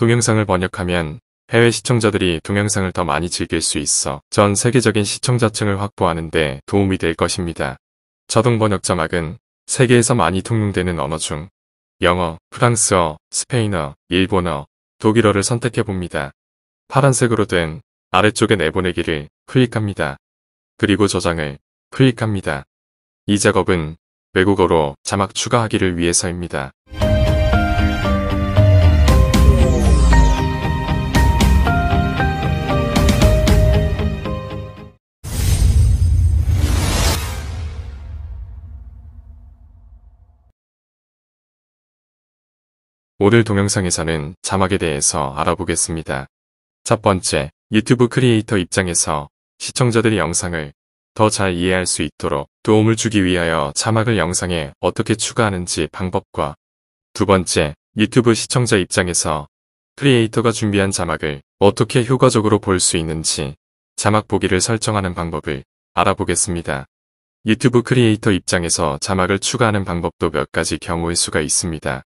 동영상을 번역하면 해외 시청자들이 동영상을 더 많이 즐길 수 있어 전 세계적인 시청자층을 확보하는 데 도움이 될 것입니다. 자동 번역 자막은 세계에서 많이 통용되는 언어 중 영어, 프랑스어, 스페인어, 일본어, 독일어를 선택해 봅니다. 파란색으로 된 아래쪽의 내보내기를 클릭합니다. 그리고 저장을 클릭합니다. 이 작업은 외국어로 자막 추가하기를 위해서입니다. 오늘 동영상에서는 자막에 대해서 알아보겠습니다. 첫 번째, 유튜브 크리에이터 입장에서 시청자들이 영상을 더 잘 이해할 수 있도록 도움을 주기 위하여 자막을 영상에 어떻게 추가하는지 방법과 두 번째, 유튜브 시청자 입장에서 크리에이터가 준비한 자막을 어떻게 효과적으로 볼 수 있는지 자막 보기를 설정하는 방법을 알아보겠습니다. 유튜브 크리에이터 입장에서 자막을 추가하는 방법도 몇 가지 경우일 수가 있습니다.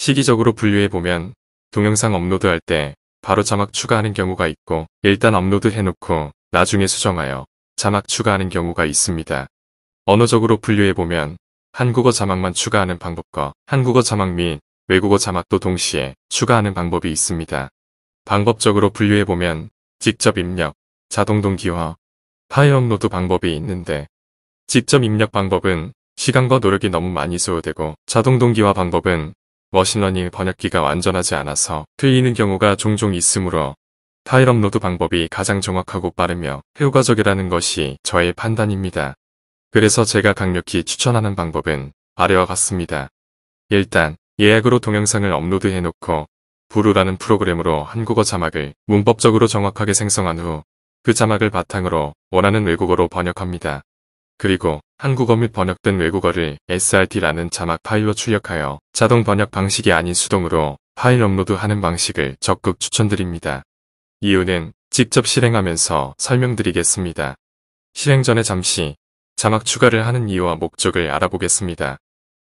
시기적으로 분류해보면 동영상 업로드할 때 바로 자막 추가하는 경우가 있고 일단 업로드 해놓고 나중에 수정하여 자막 추가하는 경우가 있습니다. 언어적으로 분류해보면 한국어 자막만 추가하는 방법과 한국어 자막 및 외국어 자막도 동시에 추가하는 방법이 있습니다. 방법적으로 분류해보면 직접 입력, 자동 동기화, 파일 업로드 방법이 있는데 직접 입력 방법은 시간과 노력이 너무 많이 소요되고 자동 동기화 방법은 머신러닝 번역기가 완전하지 않아서 트이는 경우가 종종 있으므로 파일 업로드 방법이 가장 정확하고 빠르며 효과적이라는 것이 저의 판단입니다. 그래서 제가 강력히 추천하는 방법은 아래와 같습니다. 일단 예약으로 동영상을 업로드해놓고 부루라는 프로그램으로 한국어 자막을 문법적으로 정확하게 생성한 후 그 자막을 바탕으로 원하는 외국어로 번역합니다. 그리고 한국어 및 번역된 외국어를 SRT라는 자막 파일로 출력하여 자동 번역 방식이 아닌 수동으로 파일 업로드하는 방식을 적극 추천드립니다. 이유는 직접 실행하면서 설명드리겠습니다. 실행 전에 잠시 자막 추가를 하는 이유와 목적을 알아보겠습니다.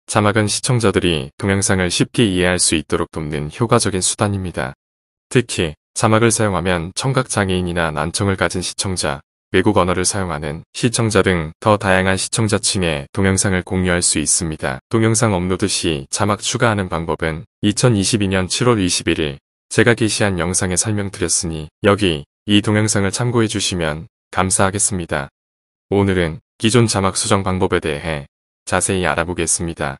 자막은 시청자들이 동영상을 쉽게 이해할 수 있도록 돕는 효과적인 수단입니다. 특히 자막을 사용하면 청각장애인이나 난청을 가진 시청자, 외국 언어를 사용하는 시청자 등 더 다양한 시청자층에 동영상을 공유할 수 있습니다. 동영상 업로드 시 자막 추가하는 방법은 2022년 7월 21일 제가 게시한 영상에 설명드렸으니 여기 이 동영상을 참고해 주시면 감사하겠습니다. 오늘은 기존 자막 수정 방법에 대해 자세히 알아보겠습니다.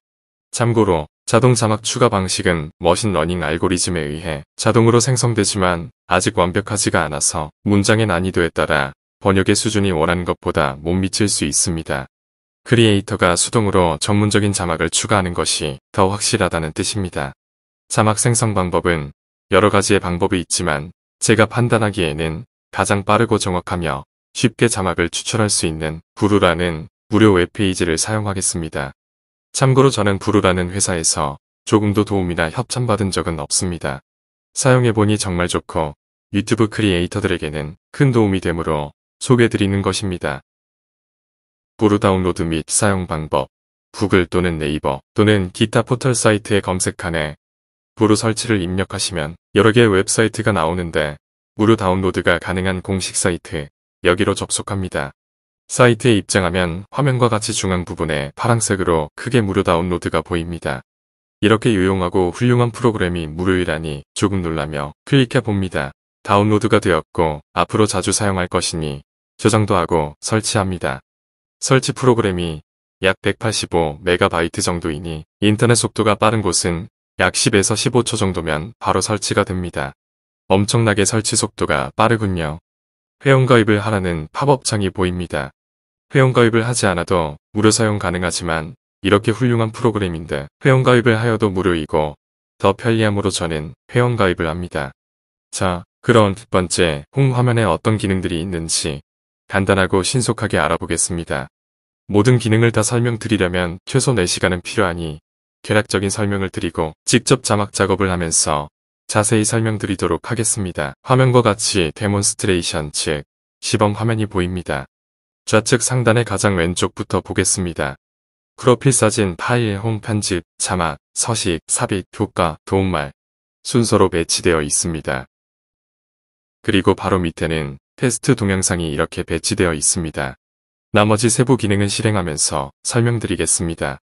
참고로 자동 자막 추가 방식은 머신러닝 알고리즘에 의해 자동으로 생성되지만 아직 완벽하지가 않아서 문장의 난이도에 따라 번역의 수준이 원하는 것보다 못 미칠 수 있습니다. 크리에이터가 수동으로 전문적인 자막을 추가하는 것이 더 확실하다는 뜻입니다. 자막 생성 방법은 여러 가지의 방법이 있지만 제가 판단하기에는 가장 빠르고 정확하며 쉽게 자막을 추출할 수 있는 부루라는 무료 웹페이지를 사용하겠습니다. 참고로 저는 부루라는 회사에서 조금도 도움이나 협찬받은 적은 없습니다. 사용해보니 정말 좋고 유튜브 크리에이터들에게는 큰 도움이 되므로 소개드리는 것입니다. 부루 다운로드 및 사용 방법 구글 또는 네이버 또는 기타 포털 사이트에 검색하에 부루 설치를 입력하시면 여러 개의 웹사이트가 나오는데 무료 다운로드가 가능한 공식 사이트 여기로 접속합니다. 사이트에 입장하면 화면과 같이 중앙 부분에 파란색으로 크게 무료 다운로드가 보입니다. 이렇게 유용하고 훌륭한 프로그램이 무료이라니 조금 놀라며 클릭해 봅니다. 다운로드가 되었고 앞으로 자주 사용할 것이니 저장도 하고 설치합니다. 설치 프로그램이 약 185MB 정도이니 인터넷 속도가 빠른 곳은 약 10에서 15초 정도면 바로 설치가 됩니다. 엄청나게 설치 속도가 빠르군요. 회원가입을 하라는 팝업창이 보입니다. 회원가입을 하지 않아도 무료 사용 가능하지만 이렇게 훌륭한 프로그램인데 회원가입을 하여도 무료이고 더 편리함으로 저는 회원가입을 합니다. 자, 그럼 두 번째 홈 화면에 어떤 기능들이 있는지 간단하고 신속하게 알아보겠습니다. 모든 기능을 다 설명드리려면 최소 4시간은 필요하니 결략적인 설명을 드리고 직접 자막 작업을 하면서 자세히 설명드리도록 하겠습니다. 화면과 같이 데몬스트레이션 즉 시범 화면이 보입니다. 좌측 상단의 가장 왼쪽부터 보겠습니다. 프로필 사진, 파일, 홈 편집, 자막, 서식, 삽입, 효과, 도움말 순서로 배치되어 있습니다. 그리고 바로 밑에는 테스트 동영상이 이렇게 배치되어 있습니다. 나머지 세부 기능은 실행하면서 설명드리겠습니다.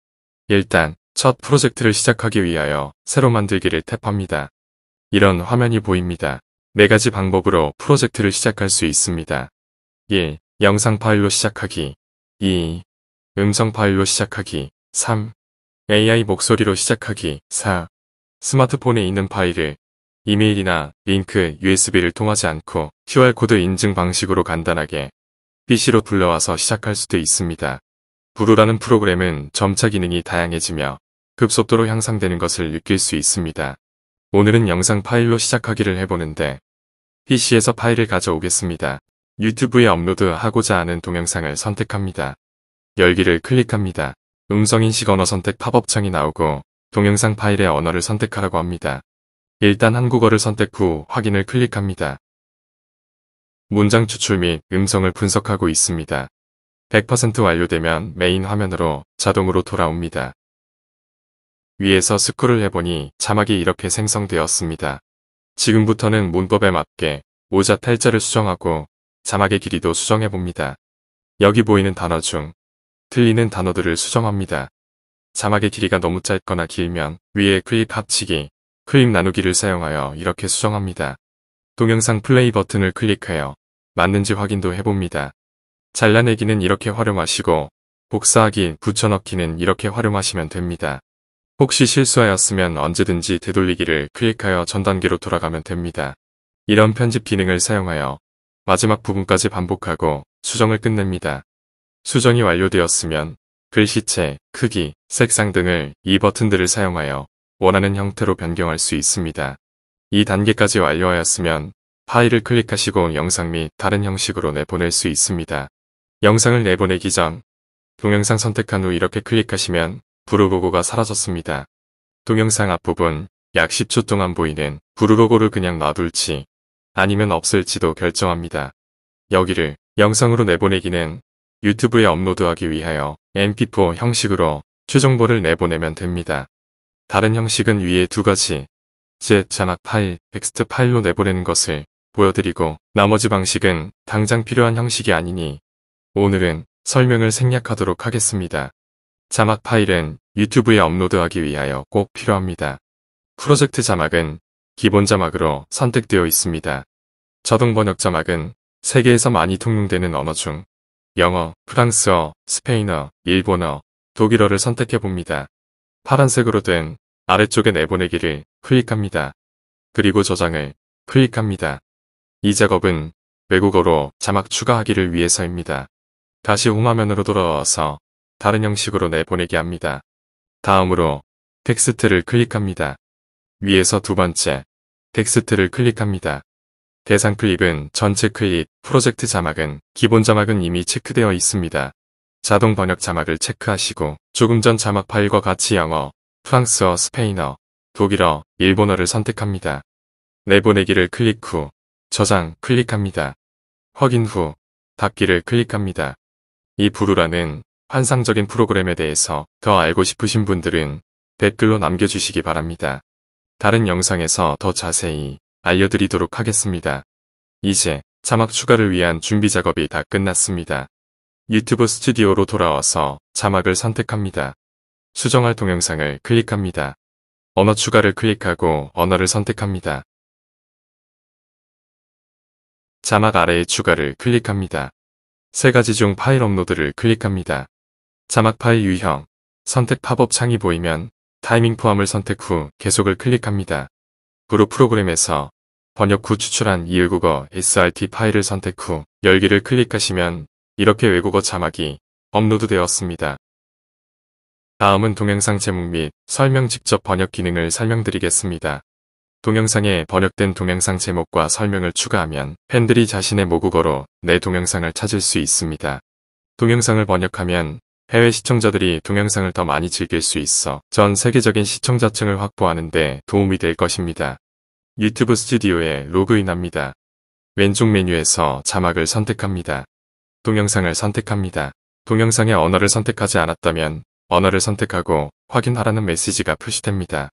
일단 첫 프로젝트를 시작하기 위하여 새로 만들기를 탭합니다. 이런 화면이 보입니다. 네 가지 방법으로 프로젝트를 시작할 수 있습니다. 1. 영상 파일로 시작하기 2. 음성 파일로 시작하기 3. AI 목소리로 시작하기 4. 스마트폰에 있는 파일을 이메일이나 링크, USB를 통하지 않고 QR코드 인증 방식으로 간단하게 PC로 불러와서 시작할 수도 있습니다. 부루라는 프로그램은 점차 기능이 다양해지며 급속도로 향상되는 것을 느낄 수 있습니다. 오늘은 영상 파일로 시작하기를 해보는데 PC에서 파일을 가져오겠습니다. 유튜브에 업로드하고자 하는 동영상을 선택합니다. 열기를 클릭합니다. 음성인식 언어 선택 팝업창이 나오고 동영상 파일의 언어를 선택하라고 합니다. 일단 한국어를 선택 후 확인을 클릭합니다. 문장 추출 및 음성을 분석하고 있습니다. 100% 완료되면 메인 화면으로 자동으로 돌아옵니다. 위에서 스크롤 해보니 자막이 이렇게 생성되었습니다. 지금부터는 문법에 맞게 오자 탈자를 수정하고 자막의 길이도 수정해봅니다. 여기 보이는 단어 중 틀리는 단어들을 수정합니다. 자막의 길이가 너무 짧거나 길면 위에 클릭 합치기 클립 나누기를 사용하여 이렇게 수정합니다. 동영상 플레이 버튼을 클릭하여 맞는지 확인도 해봅니다. 잘라내기는 이렇게 활용하시고 복사하기, 붙여넣기는 이렇게 활용하시면 됩니다. 혹시 실수하였으면 언제든지 되돌리기를 클릭하여 전 단계로 돌아가면 됩니다. 이런 편집 기능을 사용하여 마지막 부분까지 반복하고 수정을 끝냅니다. 수정이 완료되었으면 글씨체, 크기, 색상 등을 이 버튼들을 사용하여 원하는 형태로 변경할 수 있습니다. 이 단계까지 완료하였으면 파일을 클릭하시고 영상 및 다른 형식으로 내보낼 수 있습니다. 영상을 내보내기 전 동영상 선택한 후 이렇게 클릭하시면 부르고고가 사라졌습니다. 동영상 앞부분 약 10초 동안 보이는 부르고고를 그냥 놔둘지 아니면 없을지도 결정합니다. 여기를 영상으로 내보내기는 유튜브에 업로드하기 위하여 MP4 형식으로 최종본을 내보내면 됩니다. 다른 형식은 위에 두 가지 제 자막 파일, 텍스트 파일로 내보내는 것을 보여드리고 나머지 방식은 당장 필요한 형식이 아니니 오늘은 설명을 생략하도록 하겠습니다. 자막 파일은 유튜브에 업로드하기 위하여 꼭 필요합니다. 프로젝트 자막은 기본 자막으로 선택되어 있습니다. 자동 번역 자막은 세계에서 많이 통용되는 언어 중 영어, 프랑스어, 스페인어, 일본어, 독일어를 선택해 봅니다. 파란색으로 된 아래쪽에 내보내기를 클릭합니다. 그리고 저장을 클릭합니다. 이 작업은 외국어로 자막 추가하기를 위해서입니다. 다시 홈화면으로 돌아와서 다른 형식으로 내보내기 합니다. 다음으로 텍스트를 클릭합니다. 위에서 두 번째 텍스트를 클릭합니다. 대상 클립은 전체 클립, 프로젝트 자막은 기본 자막은 이미 체크되어 있습니다. 자동 번역 자막을 체크하시고 조금 전 자막 파일과 같이 영어, 프랑스어, 스페인어, 독일어, 일본어를 선택합니다. 내보내기를 클릭 후 저장 클릭합니다. 확인 후 닫기를 클릭합니다. 이 부루라는 환상적인 프로그램에 대해서 더 알고 싶으신 분들은 댓글로 남겨주시기 바랍니다. 다른 영상에서 더 자세히 알려드리도록 하겠습니다. 이제 자막 추가를 위한 준비 작업이 다 끝났습니다. 유튜브 스튜디오로 돌아와서 자막을 선택합니다. 수정할 동영상을 클릭합니다. 언어 추가를 클릭하고 언어를 선택합니다. 자막 아래의 추가를 클릭합니다. 세 가지 중 파일 업로드를 클릭합니다. 자막 파일 유형, 선택 팝업 창이 보이면 타이밍 포함을 선택 후 계속을 클릭합니다. 그룹 프로그램에서 번역 후 추출한 이외국어 SRT 파일을 선택 후 열기를 클릭하시면 이렇게 외국어 자막이 업로드 되었습니다. 다음은 동영상 제목 및 설명 직접 번역 기능을 설명드리겠습니다. 동영상에 번역된 동영상 제목과 설명을 추가하면 팬들이 자신의 모국어로 내 동영상을 찾을 수 있습니다. 동영상을 번역하면 해외 시청자들이 동영상을 더 많이 즐길 수 있어 전 세계적인 시청자층을 확보하는 데 도움이 될 것입니다. 유튜브 스튜디오에 로그인합니다. 왼쪽 메뉴에서 자막을 선택합니다. 동영상을 선택합니다. 동영상의 언어를 선택하지 않았다면 언어를 선택하고 확인하라는 메시지가 표시됩니다.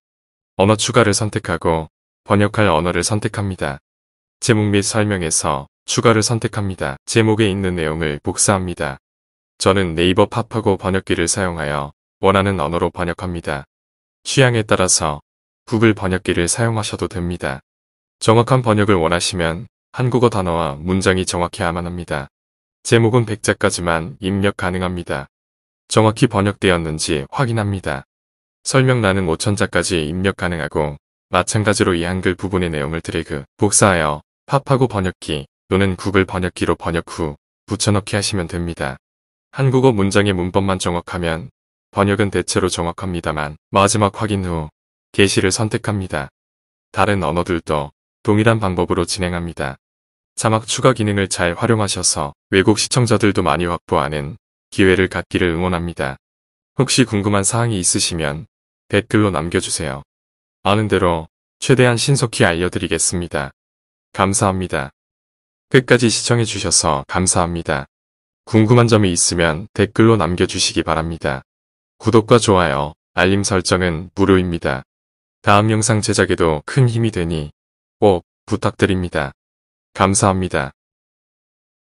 언어 추가를 선택하고 번역할 언어를 선택합니다. 제목 및 설명에서 추가를 선택합니다. 제목에 있는 내용을 복사합니다. 저는 네이버 팝하고 번역기를 사용하여 원하는 언어로 번역합니다. 취향에 따라서 구글 번역기를 사용하셔도 됩니다. 정확한 번역을 원하시면 한국어 단어와 문장이 정확해야만 합니다. 제목은 100자까지만 입력 가능합니다. 정확히 번역되었는지 확인합니다. 설명란은 5천자까지 입력 가능하고 마찬가지로 이 한글 부분의 내용을 드래그, 복사하여 팝하고 번역기 또는 구글 번역기로 번역 후 붙여넣기 하시면 됩니다. 한국어 문장의 문법만 정확하면 번역은 대체로 정확합니다만 마지막 확인 후 게시를 선택합니다. 다른 언어들도 동일한 방법으로 진행합니다. 자막 추가 기능을 잘 활용하셔서 외국 시청자들도 많이 확보하는 기회를 갖기를 응원합니다. 혹시 궁금한 사항이 있으시면 댓글로 남겨주세요. 아는 대로 최대한 신속히 알려드리겠습니다. 감사합니다. 끝까지 시청해주셔서 감사합니다. 궁금한 점이 있으면 댓글로 남겨주시기 바랍니다. 구독과 좋아요, 알림 설정은 무료입니다. 다음 영상 제작에도 큰 힘이 되니 꼭 부탁드립니다. 감사합니다.